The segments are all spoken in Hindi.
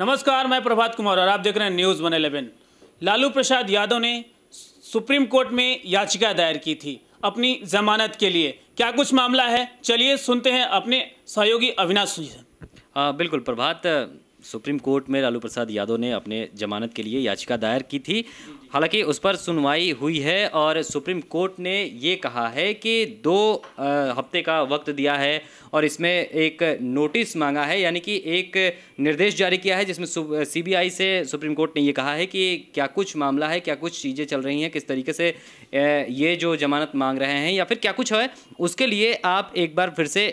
नमस्कार मैं प्रभात कुमार और आप देख रहे हैं news one eleven Lalu Prasad Yadav ने सुप्रीम कोर्ट में याचिका दायर की थी अपनी जमानत के लिए क्या कुछ मामला है चलिए सुनते हैं अपने सहयोगी अविनाश से बिल्कुल प्रभात सुप्रीम कोर्ट में लालू प्रसाद यादव ने अपने जमानत के लिए याचिका दायर की थी हालांकि उस पर सुनवाई हुई है और सुप्रीम कोर्ट ने ये कहा है कि दो हफ्ते का वक्त दिया है और इसमें एक नोटिस मांगा है यानी कि एक निर्देश जारी किया है जिसमें सीबीआई से सुप्रीम कोर्ट ने ये कहा है कि क्या कुछ मामला है क्या कुछ चीज़ें चल रही हैं किस तरीके से ये जो जमानत मांग रहे हैं या फिर क्या कुछ है उसके लिए आप एक बार फिर से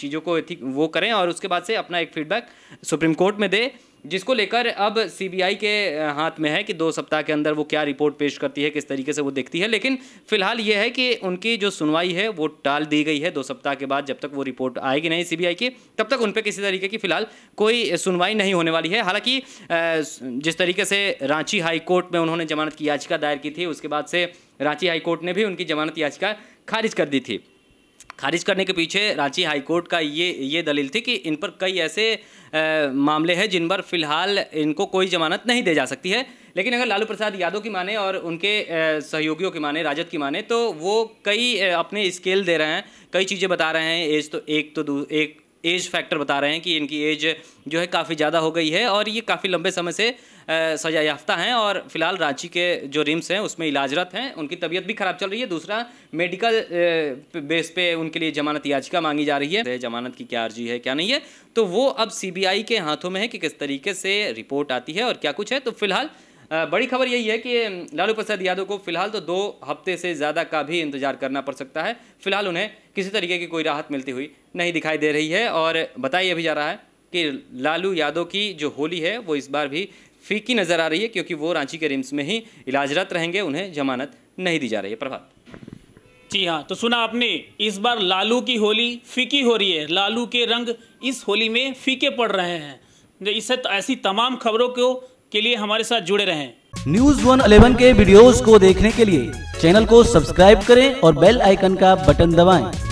चीज़ों को वो करें और उसके बाद से अपना एक फीडबैक सुप्रीम कोर्ट में दें जिसको लेकर अब सीबीआई के हाथ में है कि दो सप्ताह के अंदर वो क्या रिपोर्ट पेश करती है किस तरीके से वो देखती है लेकिन फिलहाल ये है कि उनकी जो सुनवाई है वो टाल दी गई है दो सप्ताह के बाद जब तक वो रिपोर्ट आएगी नहीं सीबीआई की तब तक उन पर किसी तरीके की फिलहाल कोई सुनवाई नहीं होने वाली है हालाँकि जिस तरीके से रांची हाईकोर्ट में उन्होंने जमानत की याचिका दायर की थी उसके बाद से रांची हाईकोर्ट ने भी उनकी जमानत याचिका खारिज कर दी थी खारिज करने के पीछे रांची हाईकोर्ट का ये ये दलील थी कि इन पर कई ऐसे आ, मामले हैं जिन पर फिलहाल इनको कोई जमानत नहीं दे जा सकती है लेकिन अगर लालू प्रसाद यादव की माने और उनके सहयोगियों की माने राजद की माने तो वो कई अपने स्केल दे रहे हैं कई चीज़ें बता रहे हैं एज तो एक तो एक एज फैक्टर बता रहे हैं कि इनकी एज जो है काफ़ी ज़्यादा हो गई है और ये काफ़ी लंबे समय से सजा याफ्ता हैं और फिलहाल रांची के जो रिम्स हैं उसमें इलाजरत हैं उनकी तबीयत भी ख़राब चल रही है दूसरा मेडिकल बेस पे उनके लिए जमानत याचिका मांगी जा रही है तो जमानत की क्या अर्जी है क्या नहीं है तो वो अब सी के हाथों में है कि किस तरीके से रिपोर्ट आती है और क्या कुछ है तो फिलहाल बड़ी खबर यही है कि लालू प्रसाद यादव को फिलहाल तो दो हफ्ते से ज़्यादा का भी इंतजार करना पड़ सकता है फिलहाल उन्हें किसी तरीके की कोई राहत मिलती हुई नहीं दिखाई दे रही है और बताया यह भी जा रहा है कि लालू यादव की जो होली है वो इस बार भी फीकी नज़र आ रही है क्योंकि वो रांची के रिम्स में ही इलाजरत रहेंगे उन्हें जमानत नहीं दी जा रही है प्रभात जी हाँ तो सुना आपने इस बार लालू की होली फीकी हो रही है लालू के रंग इस होली में फीके पड़ रहे हैं तो इससे तो ऐसी तमाम खबरों को के लिए हमारे साथ जुड़े रहें न्यूज वन अलेवन के वीडियोस को देखने के लिए चैनल को सब्सक्राइब करें और बेल आइकन का बटन दबाएं।